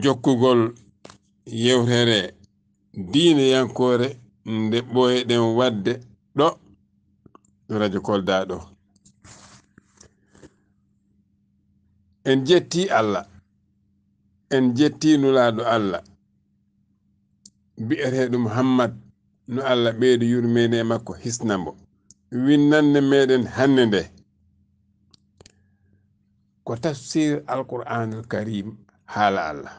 jokkugol yewtere diineyankore nde ɓoyeɗen wadde ɗo radio kolda ɗo en jetti allah en jetti nulaɗo allah mbiyeteɗo muhammad no allah ɓeydo yurmene e makko hisnamo winnande meɗen hannde nde ko tafsir alqur'anul karim haala allah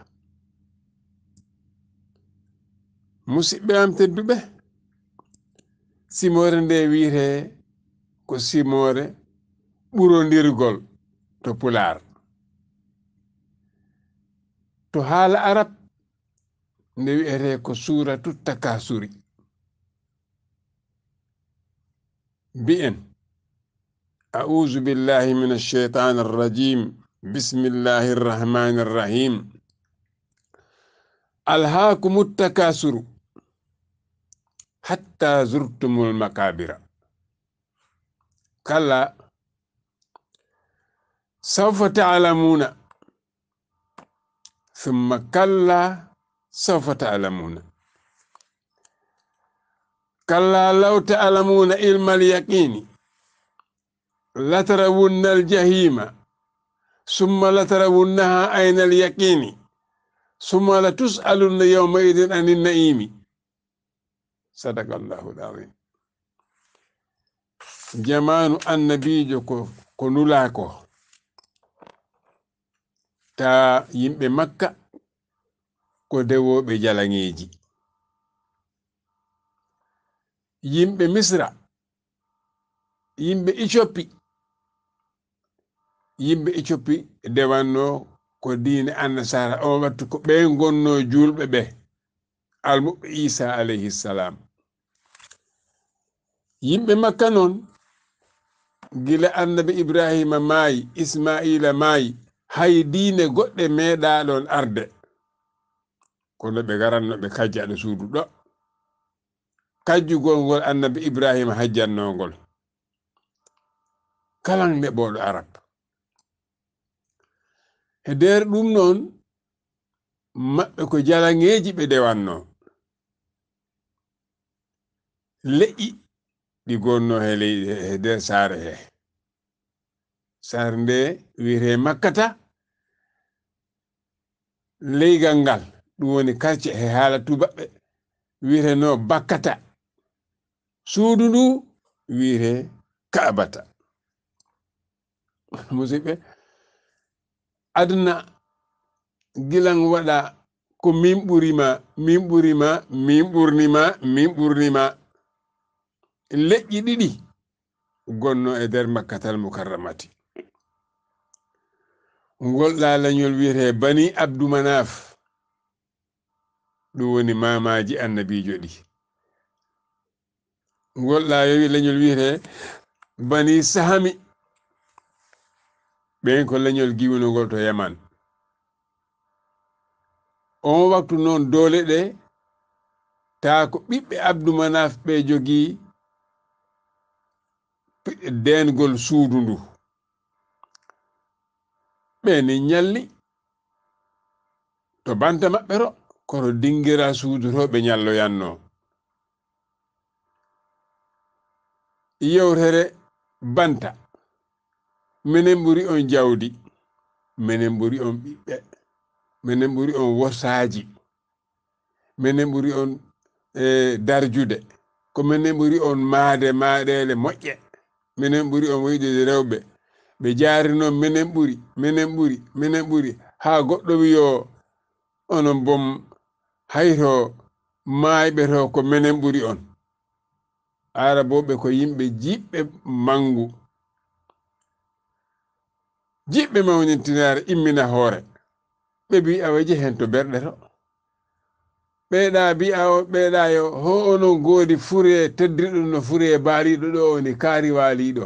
musidɓe am tedduɓe simore nde wiyete ko simore ɓurodirgol to pular to haala arab nde wiyete ko suratu takasuri mbi'en a'udu billahi min alcheitani alrajim بسم الله الرحمن الرحيم ألهاكم التكاثر حتى زرتم المقابر كلا سوف تعلمون ثم كلا سوف تعلمون كلا لو تعلمون علم اليقين لترون الجحيم summa latarawunnaha ayna alyaqini summa latusalunna yawma idin ani naimi. Sadaka llahu lazim. Jamanu annabijo ko ko nulaa ta yimɓe makka ko dewoɓe jalaŋeeji yimɓe misra yimɓe icopi yimɓe ecopi dewanno ko diine annasara oma wattu ko ɓe gonno julɓe ɓe almuɓe isa alayhi salam yimɓe makka noon gila annabi ibrahima maayi ismaila maayi hay diine goɗɗe meeɗaɗon arde kono ɓe garanno ɓe kajje aɗa suudu ɗo kajjugol ngol annabi ibrahima hajjannongol kalan neɓoɗo arab e nder ɗum noon maɓɓe ko jalangeji ɓe dewanno le'i ɗi gonno he leyhe nder saare he saare nde wiyete makkata leygal ngal ɗum woni karce he haala tubaɓɓe wiyeteno bakkata suudu ndu wiyete kaabata musidɓe aduna gilan waɗa ko min ɓurima min ɓurima min ɓurnima min ɓurnima leƴƴi ɗiɗi gonno e nder makkatal mukarramati ngolɗa lañol wiyete bani abdoumanaf ɗum woni mamaji annabijo ɗi ngolɗa yowi lañol wiyete bani sahami ɓen ko leñol giwinogol to yaman on waktu noon doole ɗe taa ko ɓiɓɓe abdumanaf ɓe jogii deengol suudu ndu ɓeni ñalli to banta maɓɓero koto dingira suuduroɓe ñalloyanno yewtere banta minen ɓuri on jawdi minen ɓuri on ɓiɓɓe minen ɓuri on wosaji minen ɓuri on e darjude ko minen ɓuri on maade maaɗele moƴƴe minen ɓuri on woyɗede rewɓe ɓe jaari noon minen ɓuri minen ɓuri minen ɓuri haa goɗɗo wiyo onon bom hayto maayɓe to ko minen ɓuri on ara boɓe ko yimɓe jiɓɓe mangu jiɓɓe mawnintinaare immina hoore ɓe mbi awa je heen to berɗe to ɓeeɗa mbi a o ɓeeɗa yo ho ono goodi furee teddirɗo no furee baaliɗo ɗo oni kaari waaliɗo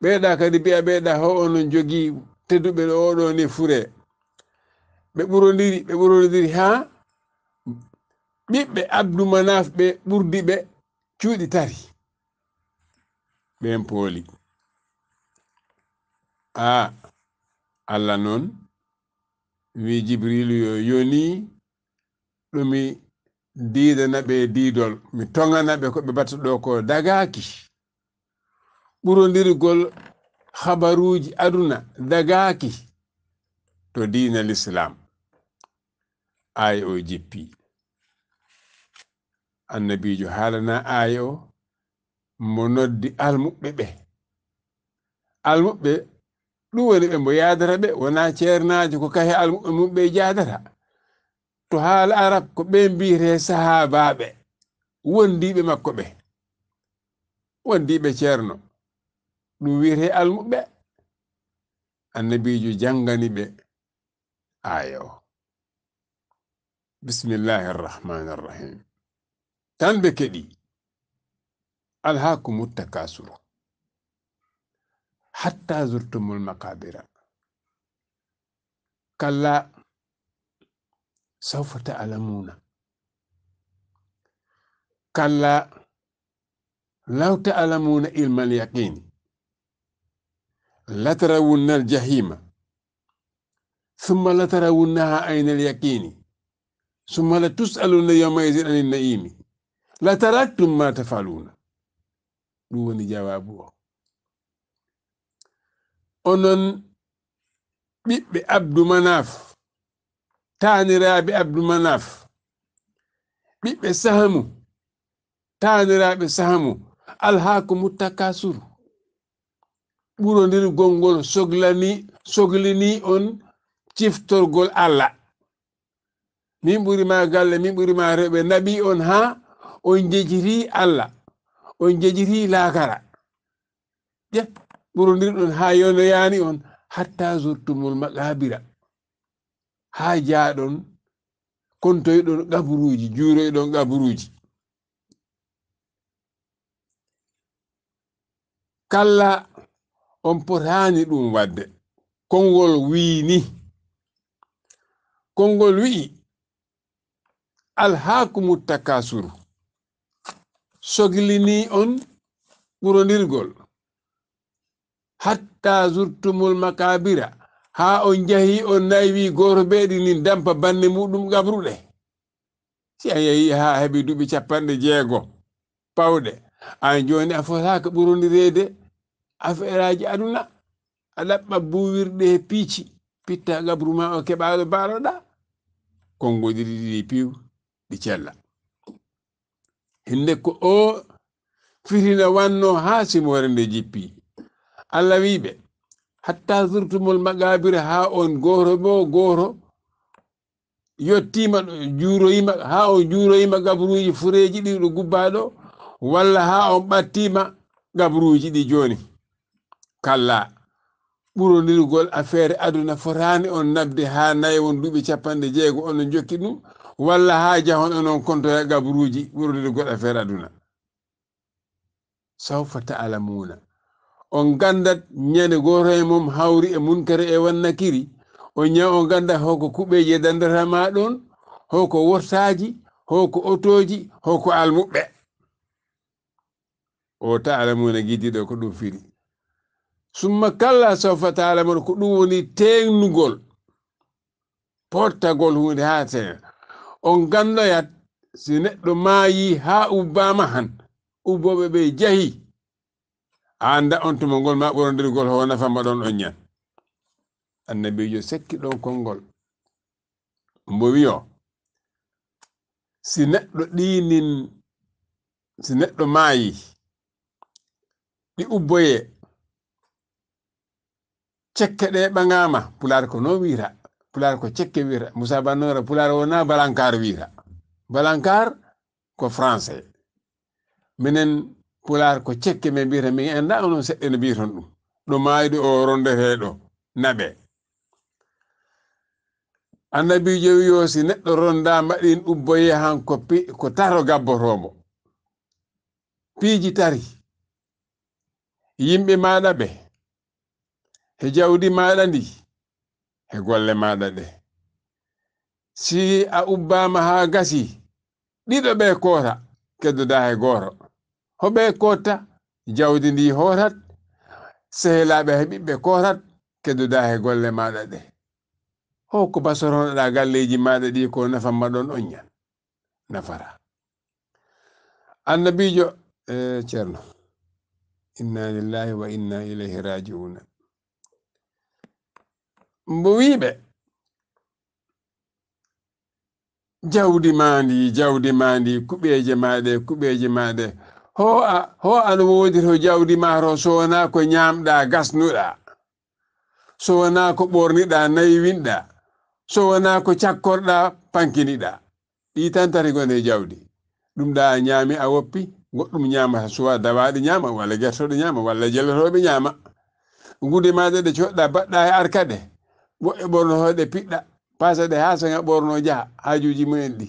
ɓeeɗa kadi mbiya ɓeeɗa ho ono jogii tedduɓe ɗo oɗo ni furee ɓe ɓurondiri ɓe ɓurondiri haa ɓiɓɓe abdoumanaf ɓe ɓurdi ɓe cuuɗi tari ɓen pooli a ah. allah noon wi jibril yo yoni ɗumi diidana ɓe diidol mi toŋana ɓe ko ɓe batta ɗo ko dagaaki ɓurodirgol habaruji aduna dagaaki to diina l'islam aya o jippi annabijo haalana aya o mo noddi almuɓɓe ɓe almuɓɓe ɗum woni ɓe mbo yaadata ɓe wona ceernaajo ko kahe almum ɓe jaadata to haala arab ko ɓen mbiyete sahaabaɓe wondiɓe makko ɓe wondiɓe ceerno ɗum wiyete almuɓɓe annabijo janngani ɓe aya o bismillahi arrahmani arrahim tan ɓe keɗi alhaku mutta kasuru حتى زرتم المقابر كلا سوف تعلمون كلا لو تعلمون علم اليقين لترون الجحيم ثم لترونها عين اليقين ثم لتسألون يومئذ عن النعيم لتركتم ما تفعلون دون جوابه onon ɓiɓɓe abdumanaf taaniraaɓe abdumanaf ɓiɓɓe sahamu taaniraaɓe sahamu alhaako muttakasuru ɓurondirgol ngol soglani soglini on ciftorgol allah min ɓurima galle min ɓurima rewɓe naɓi on ha on jejiri allah on jejiri laakara ƴe yeah. ɓurodirɗon ha yonoyani on hatta zurtumul maqabira ha jaɗon kontoyɗon gaburuji juroyɗon gaburuji kalla on potani ɗum wadde kongol wini kongol wi'i alhakumu takasuru soglini on ɓurodirgol hatta zurtumul makabira ha on jahi on naywi goto beeɗi nin dampa banne muɗum gabruɗe si a yehi ha heɓi duuɓi capanɗe jeego pawɗe an joni a fotaka ɓuronireede affaire aji aduna a ɗaɓɓa buwirɗe e piici pitta gabru ma o keɓaɗo baroɗa kongoɗiɗiɗi piiw ɗi cella hinde ko o fitina wanno ha simore nde jippi allah wi ɓe hatta surtumol maqabire ha on goto bo goto yettima juuroyima ha on juuroyima gabruji fureji ɗi ɗo gubbaɗo walla ha on ɓattima gabruji ɗi joni kalla ɓurodirgol affaire aduna fotani on nabde ha nayi won duuɓi capanɗe jeego onon jokki ɗum walla ha jahon onon contoya gabruji ɓurodirgol affaire aduna sawfa ta'alamuna on gandat ñande goto e mum hawri e munkere e wanna kiri o ña o ganda hoko kuɓeje dandatama ɗon hoko wottaji hoko otoji hoko almuɓɓe o taalamuna e guiddiɗo ko ɗum firi summa kalla sofa taalamon ko ɗum woni tennugol pottagol hunde ha tee on gandoyat si neɗɗo maayi ha ubbama han ubboɓe ɓe jahii anda on tuma ngol ma ɓurondir gol ho nafa ma ɗon on ñan annabijo sekki ɗon kolngol mbo wiyo si neɗɗo ɗinin si neɗɗo maayi ɗi ubboye cekke ɗe ɓagama pular ko no wiira pular ko cekke wiira moussa bannora pular wona balankar wiira balankar ko français minen pulaar ko cekke me mbiyata min enda onon seɗɗe no mbiyton ɗum ɗo maayde o rondeteɗo naɓe annabijo wiyo si neɗɗo ronda mbaɗin ubboye han ko pi ko taro gabbotomo piiji tari yimɓe maɗa ɓe e jawdi maɗa ndi e golle maɗa ɗe si a ubbama ha gasi ɗiɗo ɓe koota keddoda e gooro hoɓe kotta jawdi ndi hotat sehelaɓe heɓiɓe kotat keduda he golle maɗa ɗe o ko basoronoɗa galleji maɗa ɗi ko nafanma ɗon on ñan nafara annabijo e ceerno inna lillahi wa inna ilayhi rajiuna mbo wiɓe jawdi ma ndi jawdi ma ndi kuɓeje maɗe kuɓeje maɗe ho an woodi to jawdi ma to so wona ko ñamɗa gasnuɗa so wona ko ɓorniɗa nayiwinɗa so wona ko cakkorɗa pankiniɗa ɗi tan tati gone jawdi ɗum ɗa ñaami a woppi goɗɗum ñamata suwa dawaɗi ñama walla gertoɗe ñama walla jellotoɓe ñama gude maɗe ɗe coɗɗa baɗɗa e arkaɗe woɓɓe ɓornotoɗe piɗɗa pasa ɗe ha saga ɓorno jaha hajuji mumen ɗi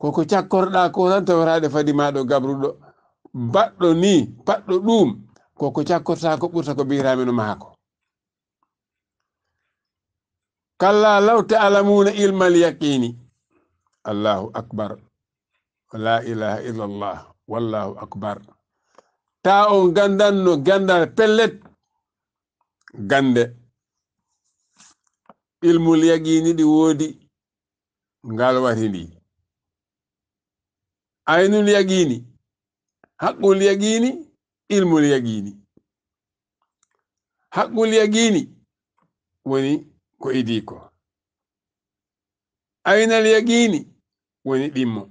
koko cakkorda ko tan tawataɗe fadi maɗo gabrudo baddo ni paɗɗo ɗum koko cakkorta ko burta ko no maako kalla law ta'lamuna ilma yaqini allahu akbar la ilaha illallah wallahu akbar ta on no gandal pellet gande ilmul yaqini di wodi ngal wati aynul yagiini haqqul yagiini ilmul yaqini haqqul yagiini woni ko idiiko aynal yagiini woni ɗimmo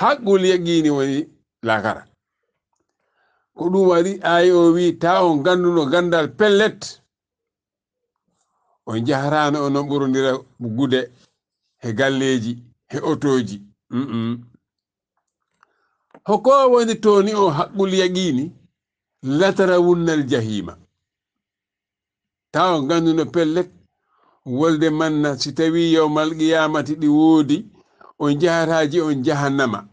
haqqul yagiini woni lakara ko ɗum waɗi ayi o wi ta on ganduno gandal pellet on jaharano onon ɓurondira gude he galleji he otoji mm -mm. hoko woni toni o haqqul yaqini latarawunnal jahima tawa ganduno pellet wolde manna si tawi yewmal qiyamati ɗi woodi on jahataji on jahannama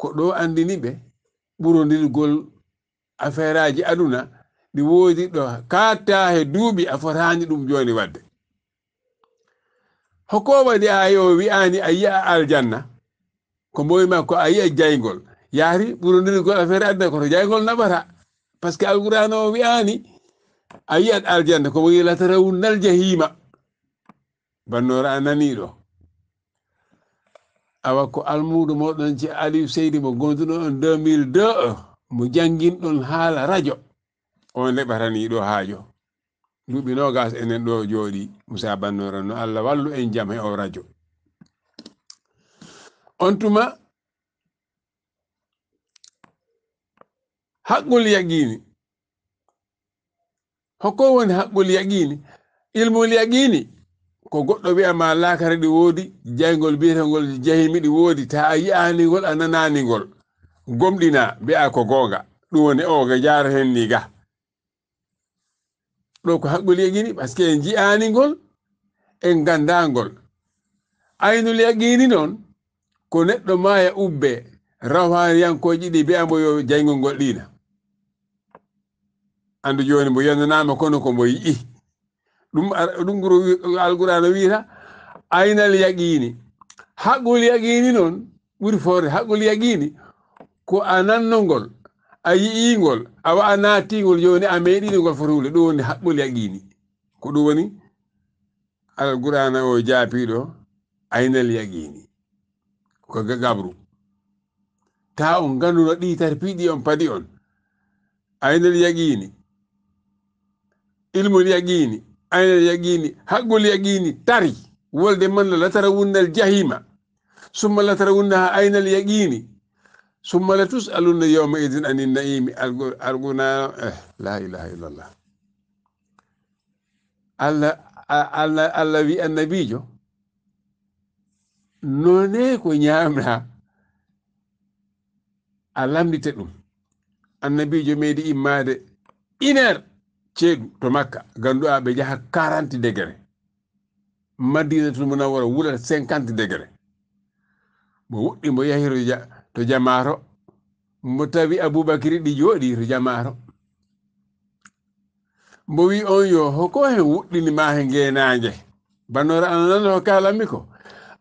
ko ɗo andini ɓe ɓurodilgol affaire aji aduna ɗi woodi ɗo katta he duuɓi a fotani ɗum joni wadde hoko waɗi ayi o wi'ani a yi'a aljanna ko mboyima ko ayi jaygol yaari ko affaire adna ko jaygol na bara parce que alqurana o wiyani a yiyat aljanna komo yilatarawunnal jahima banora anani do awa ko almudu modon ci ali seydi mo gonduɗon on 2002 jangin don hala radio on hajo haajo duuɓi gas enen do jodi musa banora no alla wallu en o radio ontuma haqqul yaqini hoko woni haqqul yaqini ilmul yaqini ko goɗɗo ma laakare ɗi woodi jaygol biyetegol jahimi ɗi woodi ta a yi'anigol a nananigol gomɗina mbi'a ko googa ɗum woni oga jaara jaaro hen ni ga ɗo ko haqqul yaqini par ce que en ji'anigol en gandagol aynul yaqini noon ko neɗɗo maaya e ubbe rawhaniyankoji ɗi mbiyamo yo jaygol ngol ɗina andu joni mbo yandanama kono ko mbo yii ɗum ɗum gro alqurana wiyta aynal yaqini haqol yaqini noon ɓuuri fofde haqol yaqini ko a nannongol a yiyingol a wawa natigol joni a meeɗinongol foto wule ɗum woni haqol yaqini ko ɗum woni alqurana o jaapiɗo aynal yaqini ko gabru ta on ganduɗo ɗi tarfiɗi on padi on aynel yagini ilmu yagini aynel yagini haqqul yagini tari wolde la latarawunna al jahima summa latarawunnaha aynal yagini summa latus'alunna yawma idin ani naimi alguna eh, la ilaha illallah allah alla alla wi annabijo none ko ñamɗa a lamdite ɗum annabijo meydi immade inere ceeɗu to makka ganduɗa ɓe jaha quarante degré madinatul munawwara wulata cinquante degré mo wuɗɗi mo yahi to jamaro mo tawi aboubacry ɗi jooɗi to jamaro mo wi on yo hoko hen wuɗɗini ma he ngenage bannora ana nanoho kalanmi ko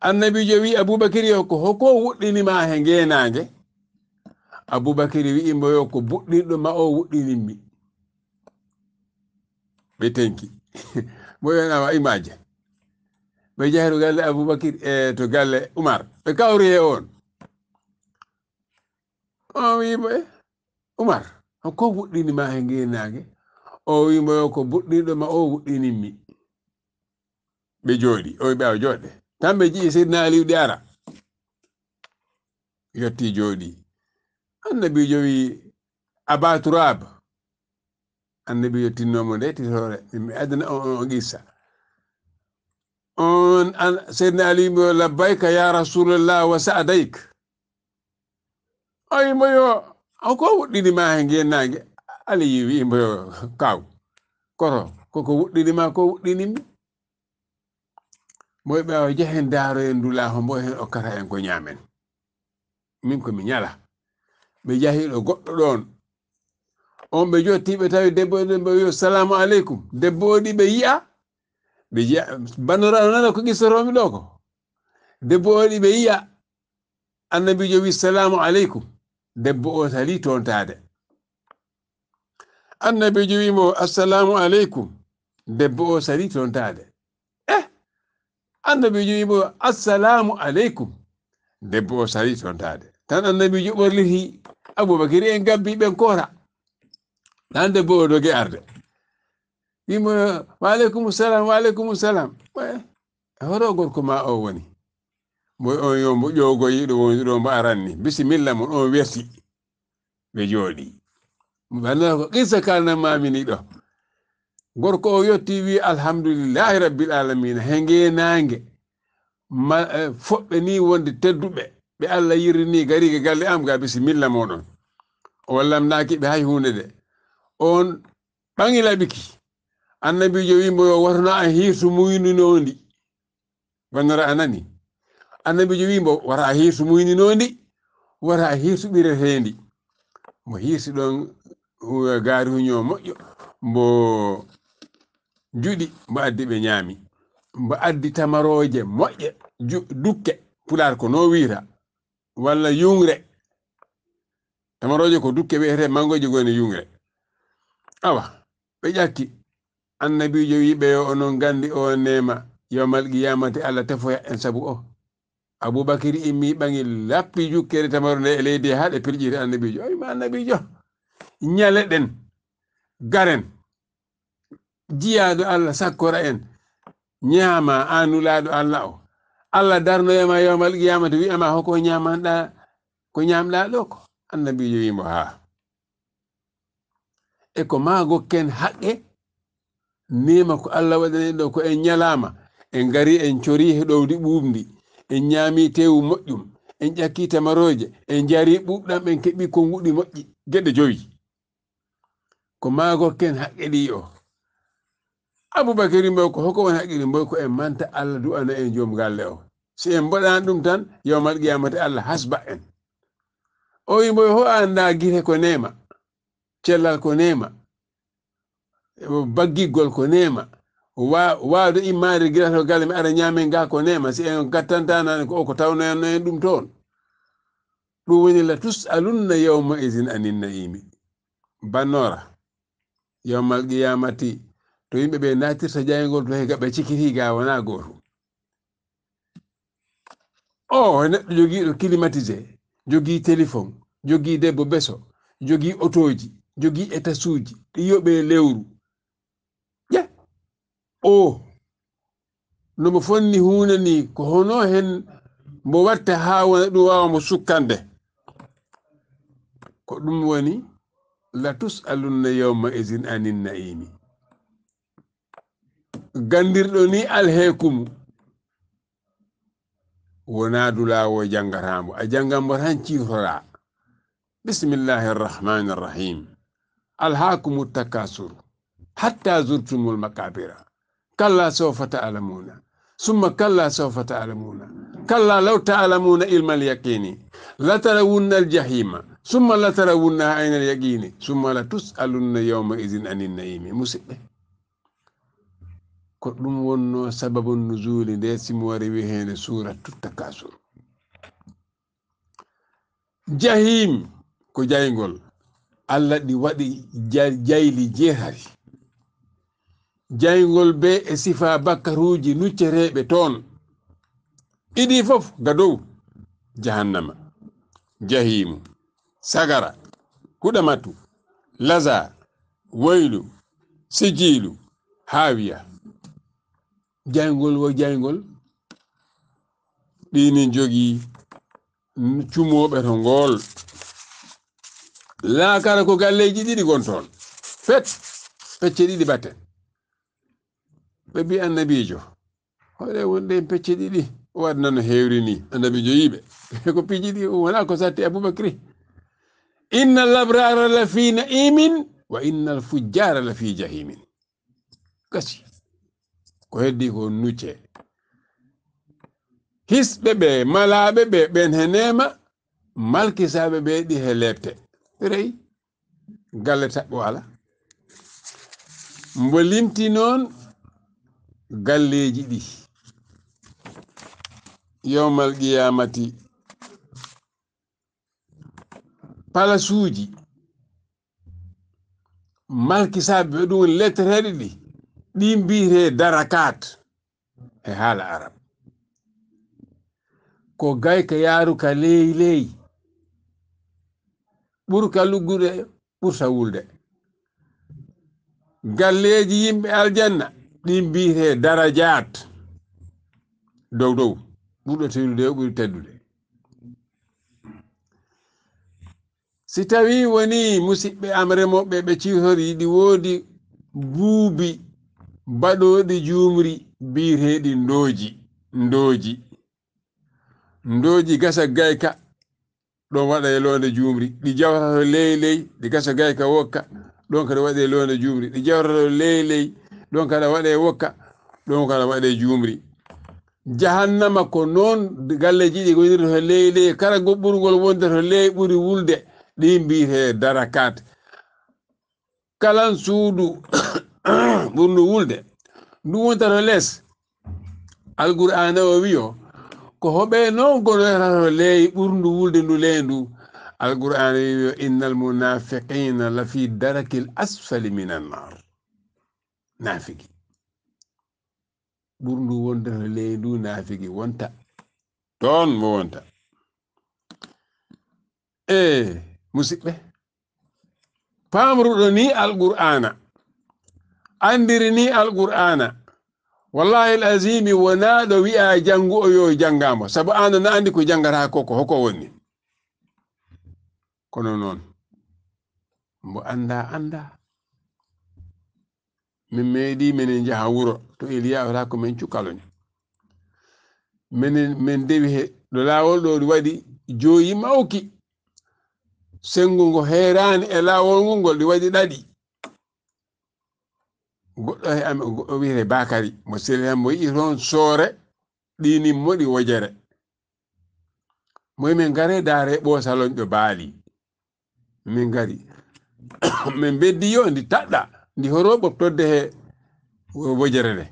annabijo wi aboubacary yo ko hoko wuɗɗinima he ngeenage aboubacary wi'imo yo ko buɗɗinɗoma o wuɗɗinimmi ɓe tenki moyonawa image ɓe jahru galle aboubacary e to galle oumar ɓe kawriye on o wimo e oumar hoko wuɗɗinima he ngeenage o wimo yo ko buɗɗinɗoma o wuɗɗinimmi ɓe jooɗi o wi ɓawa jooɗɗe kamɓe jii e seydna aliw ɗi ara yetti jooɗi annabijo wi abatourab annabi yettinomo de tisore mi adana o on gissa on an seydna aliw mi o labbayka ya rasulallah wa sa'adayk o yimbo yo oko wuɗɗinima he ngennage aliyi wi imbo yo kaw koro koko wuɗɗinima ko wuɗɗinimi moy baaw jehen dula ho hombo hen okkata en ko nyamen min ko mi nyala ɓe jahilo goɗɗo ɗon on ɓe jottiɓe tawi debbo be yo salamu alaykum debbo oɗi ɓe yi'a ɓe jiya bannorano nana ko gisoromi do ko debbo oɗi ɓe yi'a jo wi salamu alaykum debbo o tali jo wi mo assalamu aleykum debbo o ton tontade annabi jogiimo assalamu aleykum debbo o sari tontade tan annabi joɓorliti aboubacry en gabbi ɓen koora tan debbo o doge arde wimo waaleykum salam waaleykum salam hoto gorko ma o woni mo on yo mo ƴogoyiɗo woni ɗo mo aranni bisimilla mon on werti ɓe jooɗi bannata ko qissa kalnamamini ɗo gorko o yetti wi alhamdulillahi rabbil alamina he ngenange e, foɓɓe ni wonde tedduɓe ɓe allah yirrini gariga galle am ga bisimilla moɗon o wallamnaki ɓe hay hunde de on ɓagilaɓiki annabijo wimo yo warna a hiirtu muyninondi bannora anani annabijo wimo wara a hiirtu muyninondi wara a hiirtu ɓiretendi mo hiirti ɗon gaari huño moƴƴo mbo juɗi mbo addi ɓe ñaami mbo addi tamarooje moƴƴe dukke pulaar ko noo wiira walla yuŋre tamarooje ko dukke wiyete mangoje gone yuŋre awa ɓe ƴakki annabijo wiiɓe yo onon nganndi o nema yowmal qiyamate allah tefoya en sabu o aboubacary immi ɓaŋi lappi jukkere tamaro nde e leydi haa ɗe pirƴiri annabijo oyima annabijo ñale ɗen garen jiyaaɗo allah sakkora en ñaama aanulaaɗo allah o allah darnoyama yowmal qiyamata wiyama hoko ñamanɗa ko ñamɗaa ɗo ko annabijo wimo haa e ko maagokken haqqe mema ko allah waɗani ɗo ko en ñalaama en ngari en cori he ɗowdi ɓuuɓdi en ñaami tewu moƴƴum en ƴakki tamarooje en jari ɓuuɓɗam en keɓi ko nguɗi moƴƴi geɗe joyi ko maagokken haqqe ɗi o aboubacary mboy ko hokko won haqqille mboy ko en manta allah du'ana en joom galle o si en mbaɗani ɗum tan yawmal qiyamati allah hasba en o wi ho annda gite ko nema cellal ko nema baggigol ko nema wawde immade girato galle mi ara ñaamen ga ko nema si en gattantanani ko ko tawnoyanno en ɗum ton ɗum woni la tusalunna yawma isin anin naimi bannora yawmal qiyamati to yimɓe ɓe natirta jayngol to heega ɓe cikitiga wona gotum o oh, e neɗɗo joguiɗo climatisé jogui téléphone jogui debbo beso jogui autoji jogui étas uji yoɓe lewru ƴa o oh, nomo fonni huna ni ko hono hen mbo watta ha wona ɗum wawamo sukkande ko ɗum woni la tus alunna yawma isin anin na'imi gandirɗo ni alheekumu wona dulaawo janngatambo a janngambo tan ciitoɗaa bisimillahi arrahmani arrahim alhaakumu takasuru hatta zurtumul makabira kalla sofa taalamuna summa kalla sofa taalamuna kalla law taalamuna ilma alyaqini latarawunna aljahima summa latarawunna ayna alyaqini summa latus'alunna yawma idin anin naimi musidɓe ko ɗum wonno sababu nusule nde simo wari wi hene sura tutakasur jahim ko jaygol allah ɗi waɗi jayli jeetati jaygol be e sifa bakaruji nuccereɓe toon iɗi fof ga dow jahannama jahimu sagara huɗamatu lazar woylu sijilu haawiya jayngol wo jayngol ɗini jogi cumoɓe to ngol laakara ko galleji ɗiɗi gon toon fet pecce ɗiɗi batten ɓe mbi annabijo hoɗe wonde en pecce ɗiɗi o waɗna no hewri ni annabijo yiɓe ko piiji ɗi wona ko satti aboubacry inna labrara la fi naimin wa inna alfujjara la fi jahimin gasi ko heddi ko nucce hisɓe ɓe malaɓe ɓe ɓen he nema malkisaɓe ɓe ɗi he lebte rey galle taɓɓo ala mbo limti noon galleji ɗi yowmal qiyamati palasuji malkisaɓe ɓe ɗum letereɗe ɗi ɗi mbiyete darakat e haala arab ko gayka yaaruka ley ley ɓuurka luggude ɓursa wulde galleji yimɓe aljanna ɗi mbiyete darajat dow dow ɓurɗo tewlude o ɓuri teddude si tawi woni musidɓe am remoɓe ɓe ciwtori yiɗi woodi buubi baɗoɗi jumri biyeteɗi ndooji ndooji ndooji gasa gayka ɗon waɗa e londe jumri ɗi jawtato ley ley ɗi gasa gayka wokka ɗon kada waɗe londe jumri ɗi jawtato ley ley ɗon kada waɗe wokka ɗon kada waɗe jumri jahannama ko noon galle jiɗi gonirta to ley ley kala goɓɓurgol wonde to ley ɓuri wulde ɗin mbiyete darakat kalan suudu ɓurdu wulde wonta no les alqur'ana o wiyo o ko hoɓe noon gonorano leeyi ɓurndu wulde ndu leey alqur'ana wiyo o inna almunafiqina la fi daraki l asfali min annar nafiki ɓurndu wontano leey ndu nafiki wonta toon mo wonta e musidɓe paamruɗo ni alqur'ana andirini alqur'ana wallahi alazimi wonaɗo wi'a jangu o yo jangamo saabu ana na andi ko jangata koko hoko woni kono noon mbo anda anda min meeɗi minen jaha wuro to eliya wata ko min cukaloñ minen min dewi he ɗo laawol ɗo ɗi waɗi joyi mawki sengu ngo heerani e laawol ngol ngol ɗi waɗi ɗaɗi goɗɗo he amen goɗɗo wiyete bakari mo seri hen mo yi'i toon soore ɗini moɗi wojere moye min gare daare ɓoosaloñɗo baali min gari min beddi yo ndi taɗɗa ndi horo ɓoftodde he wojere nde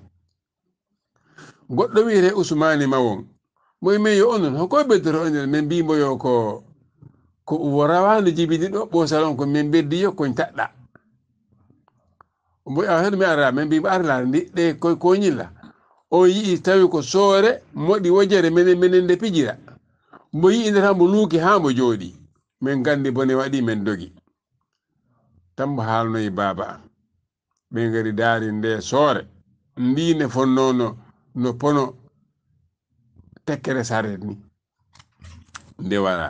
goɗɗo wiyete usmani mawon moye min yo onon hoko e beddoro onen min mbimoyo ko ko worawano jibini ɗo ɓoosal on ko min beddi yo koñ taɗɗa hen mi ara min mbimi arlade ndi ɗe koye ko ñilla o yii tawi ko soore moɗi wojere minen minen nde pijira mbo yii nde tambo luuki haa mbo jooɗi min nganndi bone waɗi min dogi tambo haalnoyi baaba am ɓe ngari daari nde soore ndi ne fonnono no pono tekkere saret ni nde wara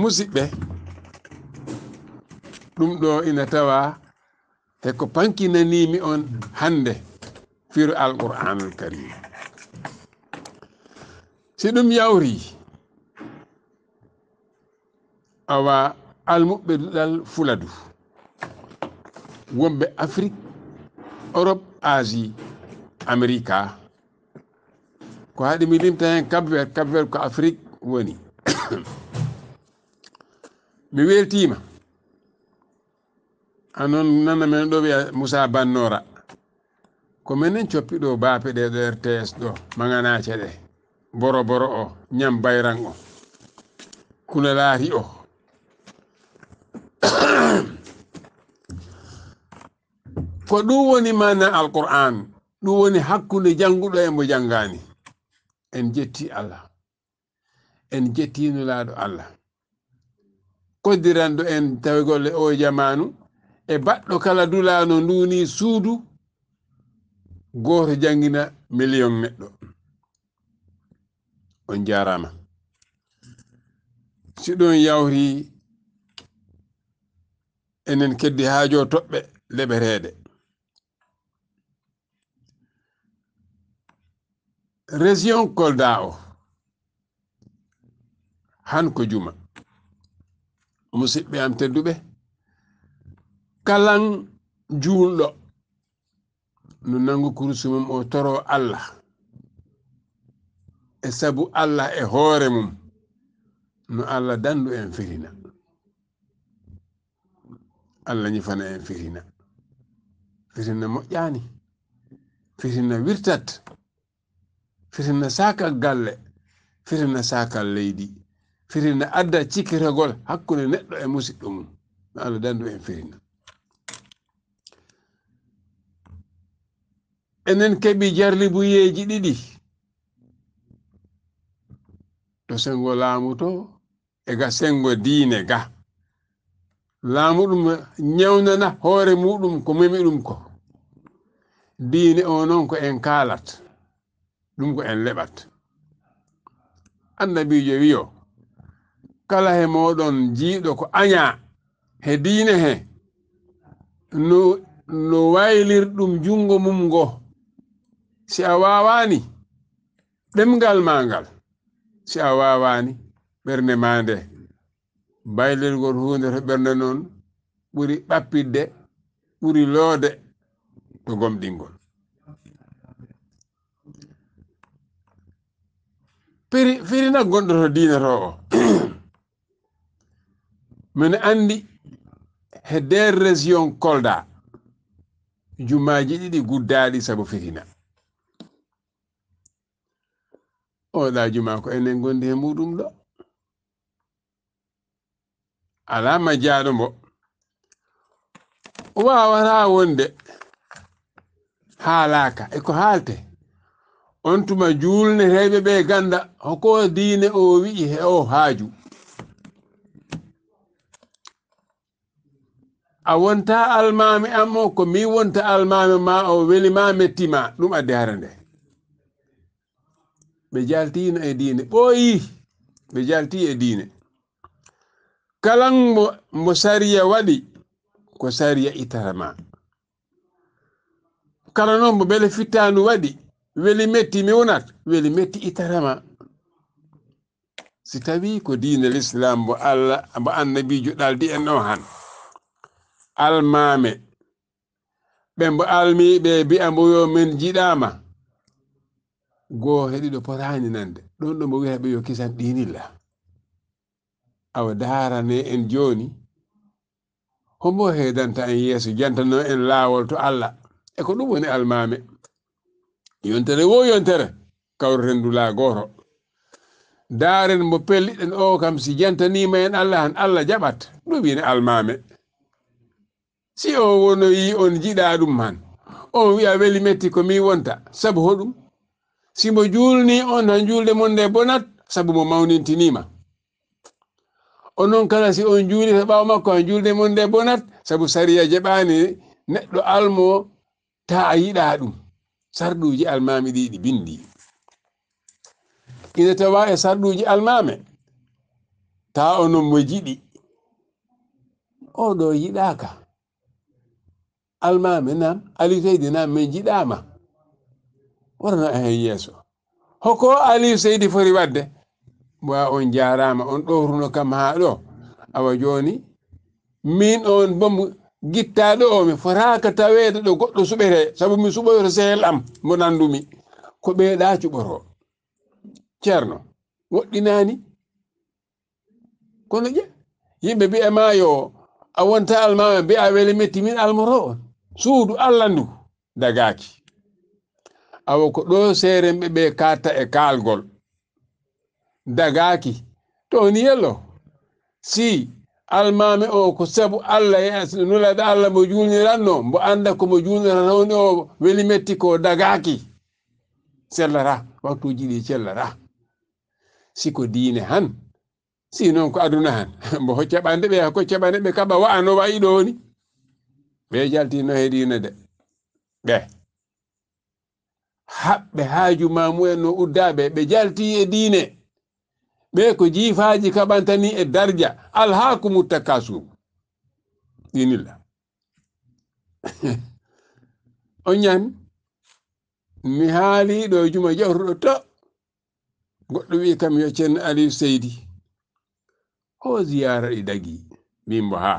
musidɓe ɗum ɗo ina tawa e ko pankinanimi on hande firu alquran alkarim si ɗum yawri awa almuɓɓeduɗal fuladu wonɓe afrique europe asie america ko haɗi mi limta hen capvert capvert ko afrique woni mi weltima anon nana men ɗo wiya moussa bannora ko minen coppiɗo baafe ɗe ɗo rts ɗo maganace ɗe boro boro o ñam bayran o kuno laari o ko ɗum woni mana alquran ɗum woni hakkude janguɗo e mo jangani en jetti allah en jettino laaɗo allah koddiranɗo en tawi golle o e jamanu e baɗɗo kala dulaano nduni suudu gooto janngina million neɗɗo on jaarama si ɗon yawri enen keddi haajo toɓɓe leɓereede région kolda o han ko juma musidɓe am tedduɓe kalan juulɗo no nangu kurusi mum o toro allah e sabu allah e hoore mum no allah dandu en firina allah ñifana en firina firina moƴƴani firina wirtat firina sakal galle firina sakal leydi firina adda cikkitagol hakkunde neɗɗo e musiɗɗo mum no allah dandu en firina enen keɓi jarlibuyeji ɗiɗi to sengo laamu to ega sengo diine ga laamu ɗum ñewnana hoore muɗum ko memi ɗum ko diine o noon ko en kaalat ɗum ko en leɓat annabijo wiyo kala he moɗon jiiɗo ko aña he diine he no no waylir ɗum junngo mum ngoo si a wawani ɗemgal ma ngal si a wawani ɓernde ma nde baylelgol hunde to ɓernde noon ɓuri ɓappidde ɓuri loode to gomɗingol firi firina gonɗo to dinato o mine andi he nder région kolda jummaji ɗiɗi guddaɗi saabu fitina juma maako enen gondi e muɗum ɗo alaa majjaaɗo mbo wawataa wonde haalaaka e ko haalte on tuma juulneteeɓe ɓe ganda hoko diine o wi'i he o haaju a wonta almami am o ko mi wonta almami ma o ma mettima ɗum addi hara nde ɓe jaltina e diine ɓooyi ɓe jalti e diine kalan mo mo sariya waɗi ko sariya itarama kala noon mo bele fittanu waɗi weli metti miwnat weli metti itarama si tawi ko diine l'islam mo allah mo annabijo ɗaldi en o han almame ɓe mbo almiɓe bi'a mboyo min jiɗama goo heɗiɗo potani nande ɗon ɗo mbo wiyaɓe yo kisan ɗinilla awa darane en joni hombo heedanta en yeeso jantano en laawol to allah e ko ɗum woni almame yontere wo yontere kawreten ndu laagoto daren mbo pelliɗen o kam si jantanima en allah han allah jaɓat ɗum wine almame si o wono yi on jiɗa ɗum han on wiya weli metti komi wonta sabu hoɗum simo julni on han julde mon nde bonat sabu mo mawnintinima on noon kala si on juuli to ɓaawo makko han julde mon nde bonat sabu sariya jaɓaani neɗɗo almo ta a yiɗa ɗum sarɗuuji almami ɗi ɗi binndi ine tawa e sarɗuuji almame ta onon mo jiɗi o ɗo yiɗaka almame nam alitaydi nam min jiɗama warana e hen yeeso hoko ali seydi fori wadde wa on jarama on ɗowruno kam ha ɗo awa joni min on bom guitta ɗo mi foraka taweede ɗo goɗɗo suɓete saabu mi suɓoyto sehel am mo nandumi ko ɓeeɗa cuɓoro ceerno woɗɗinani kono ƴe yimɓe mbiya maayo a wonta almama mbiya weele metti min almoro on suudu allah ndu dagaki awa ko ɗo seerenɓe ɓe kata e kaalgol dagaaki to ni yello si almaami o ko sabu allah nulade allah mo juuniranno mbo annda komo juuniran oni o welimetti ko dagaaki sellata waktuuji ɗi sellata si ko diine han si noon ko aduna han mbo hoccaɓande ɓe ko cceɓande ɓe kaɓa wa'ano wayi ɗooni ɓe jaltino he diine de ɓee haɓɓe haaju en no uddaɓe ɓe jalti e diine ɓe ko jiifaji kaɓantani e darja alhaakumu takasum dinilla on ñan mi haali ɗo juma jawtuɗo to goɗɗo wi kam yo ceen alif seydi o ziyara ɗi e dagi mbimbo ha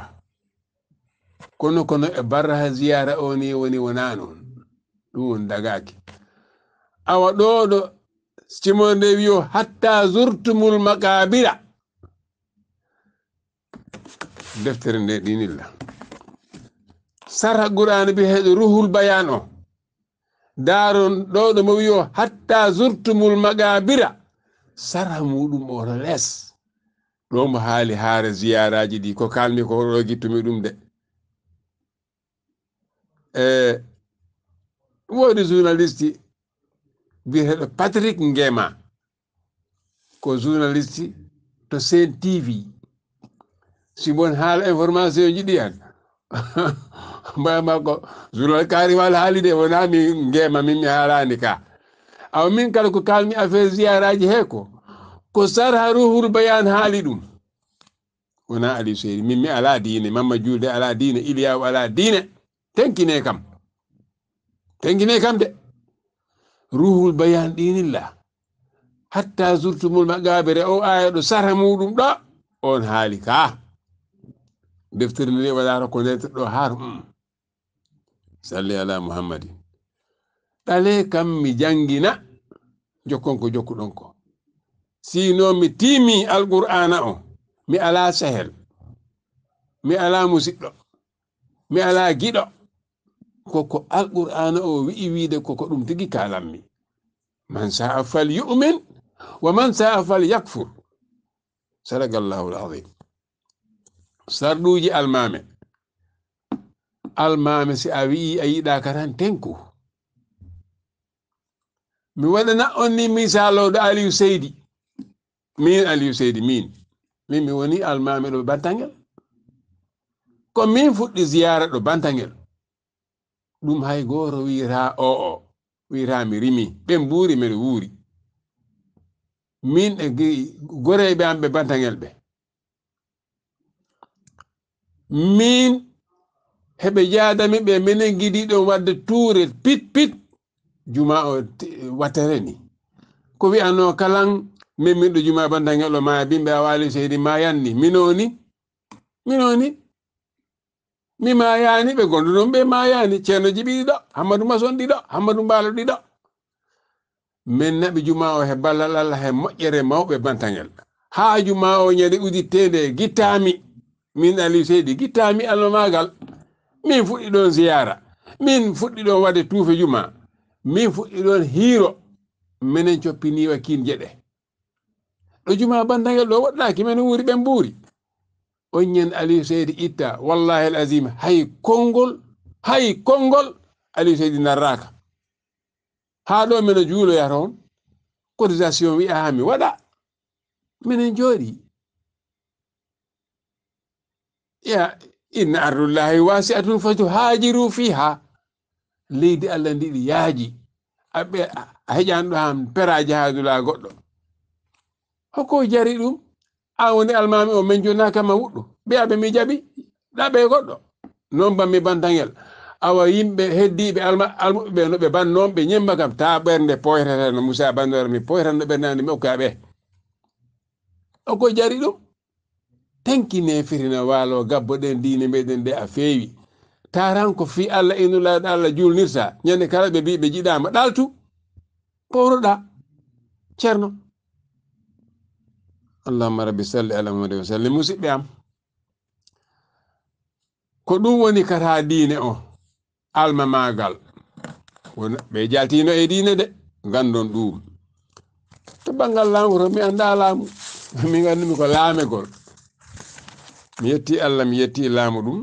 kono kono e barra ziyara o ni woni wona noon ɗum won dagaki awa ɗoɗo simode wiyo hatta zurtumul makabira deftere nde ɗinilla sarha gurani bi heɗo ruhul bayan o daron ɗoɗo mo wiyo hatta zurtumul makabira sarha muɗum ono less ɗo mo haali haare ziyaraji ɗi ko kalmi ko ɗo guittumi ɗum de e woodi journaliste Patrick Ngema ko journaliste to sen tv si haala information ji ɗi an mbayama ko journal kaari wala haalide wonami ngema min mi haalani ka awa min kala ko kalmi affaire ziyaraji heeko ko ko sar ha ruhul bayan haali ɗum wona ali seydi min mi ala diine mamma julde ala diine iliyaw ala diine tenkine kam tenkine kam de ruhul bayan dinillah hatta zurtumul maqabire o oh, aya ɗo sara muɗum ɗo on haali ka deftere nde waɗata ko neteɗo har mm. salli ala muhammadin ɗale kam mi jangina jokon ko jokkuɗon ko sino mi timi alqur'ana o mi ala sahel mi ala musiɗɗo mi ala giɗo koko alqur'ana o wi'i wiide koko ɗum tigi kalanmi man saa fal yumin wa man saa fal yakfur sadakallahu alazim sarɗuji almame almame si a wi'i a yiɗa ka tenku mi waɗana on ni misaloɗo aliyu seydi min aliyu seydi min min mi woni almame ɗo bantagel ko min fuɗɗi ziyara ɗo bantagel ɗum hay goro wira o o wirami rimi ɓe buuri mbeɗe wuuri min e goreɓe am ɓe bantagel ɓe min heɓe jadami ɓe minen giɗiɗon wadde tuure pit pit juma o wattere ni ko wi'ano kalan min miɗo juma bantagel o maya bimɓe a wali seydi ma yanni minoni minoni mi mayani ɓe gondonoon ɓe mayani ceeno jiɓi ɗiɗo hammadou mason ɗiɗo hammadou mbalo ɗiɗo min naɓi juma o he ballal allah he moƴƴere mawɓe bantagel haa juma o ñande uditteende gittami min aliu seydi gittami alma magal min fuɗɗi ɗon ziyara min fuɗɗi ɗon waɗe tuufe juma min fuɗɗi ɗon hiiro minen coppiniwa kin jeɗe ɗo juma bantagel ɗo woɗɗaki men wuuri ɓen mbuuri on ñande aliou seydi itta wallahi al asim hay konngol hay konngol aliou seydi narraaka haa ɗo mino juuloya toon cotisation wiyaami waɗa minen jooɗi ya inna ardullahi wasiatun fatu haajiru fiha leydi allah ndiɗi yaaji aɓe a heƴan ɗo han peraji haadula goɗɗo hoko jari ɗum awonde almami o min jonna kamma wuɗɗo ɓiyaɓe mi jaɓi ɗaɓe goɗɗo noon bammi bantangel awa yimɓe heddiɓe almaɓe no ɓe bannoon ɓe ñimba kam ta ɓernde poyatatano musa bandore mi poyatanno ɓernde mi okkaɓe o ko jari ɗum tenkine firina waalo gabbo ɗen dine meɗen ɗe a feewi taran ko fi allah inulaɗo allah julnirta ñande kala ɓe mbi ɓe jiɗama ɗaltu powroɗa ceerno allahuma rabbi salli ala muhamadi wa sallim musidɓe am ko ɗum woni kata diine o alma magal won ɓe jaltino e diine de gandon ɗum to banggal laamu to mi anda laamu mi gandumi ko laamegol mi yetti allah mi yetti laamu ɗum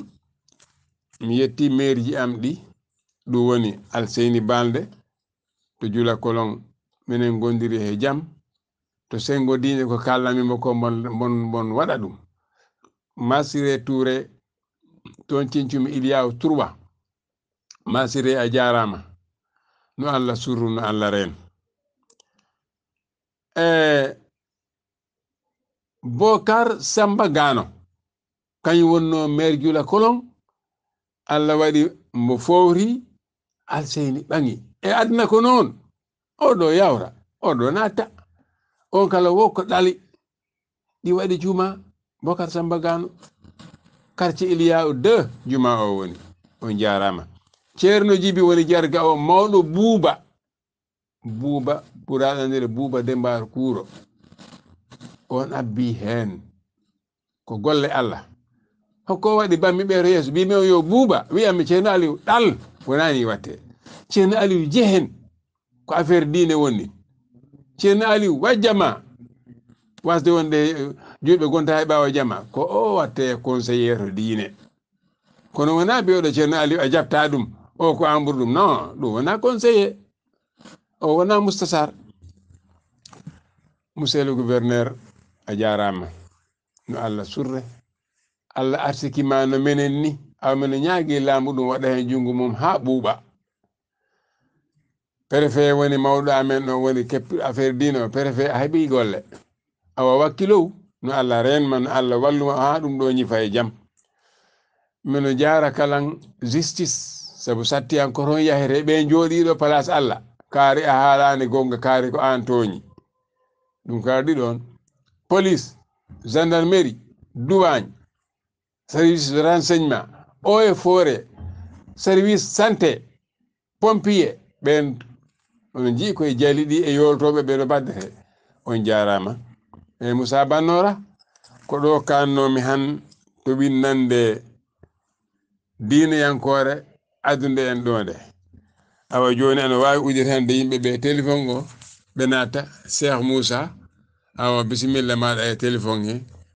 mi yetti mairi ji am ɗi ɗum woni alseyni balde to juula kolon minen gondiri he jaam to sengo diine ko kalnamimo ko mon mon waɗa ɗum masire touré toon cincumi iliyaw turwa masire a jarama no allah surru no allah reen e bocar samba gano kañum wonno maire jula colon allah waɗi mo fowri alseyni ɓaŋi e aduna ko noon oɗo yawra oɗo natta on kala wo ko ɗali ɗi waɗi juma bokar samba gano quartier iliyaw de juma o woni on jarama ceerno jibi woni jarga o mawɗo buuba buuba ɓuraɗandire buuba dembar kuuro on abbi hen ko golle allah hokko waɗi bammi ɓeeto yeeso mbimi on yo buuba wiyanmi ceerno aliou ɗal wonani watte ceerno aliou jehen ko affaire dine wonni ceerno aliou wa jama wasde wonde eh, juuɗɓe gonta e ɓawa jama ko o watte conseillére to diine kono wona biyoɗo ceerno aliou a jabta ɗum o ko amburu ɗum non ɗum wona conseiller o wona moustasar monsieur le gouverneur a jarama no allah surre allah artikima no menen ni awmino ñaagui laamu ɗum waɗa hen junggo mum ha ɓuuɓa préfet woni mawɗo amen ɗon woni keppiɗo affaire diine o préfet a heeɓi golle awa wakkilow no allah renma no allah walluma ha ɗum ɗo ñifa e jaam mino jara kalan justice sabu sattiyanko toon yahere ɓe jooɗiɗo place allah kaari a haalani gonga kaari ko an tooñi ɗum kaarɗi ɗon police gendarmerie duwagne service de renseignement eaux et forêt service santé pompier ɓen on jii koye jali ɗi e yoltoɓe ɓe no baddete on jarama e moussa bannora ko ɗo kannomi han to winnande diinayankore adunde en ɗo nde awa joni ana wawi udirande yimɓe ɓe téléphone o ɓe natta cheikh moussa awa bisimilla maɗa e téléphone he